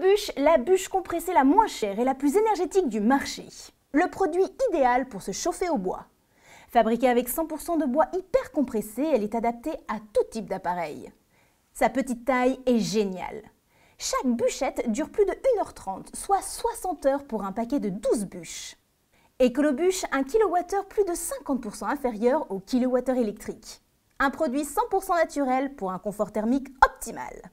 bûche, la bûche compressée la moins chère et la plus énergétique du marché. Le produit idéal pour se chauffer au bois. Fabriquée avec 100% de bois hyper compressé, elle est adaptée à tout type d'appareil. Sa petite taille est géniale. Chaque bûchette dure plus de 1h30, soit 60 heures pour un paquet de 12 bûches. Ecolobûche un kilowattheure plus de 50% inférieur au kilowattheure électrique. Un produit 100% naturel pour un confort thermique optimal.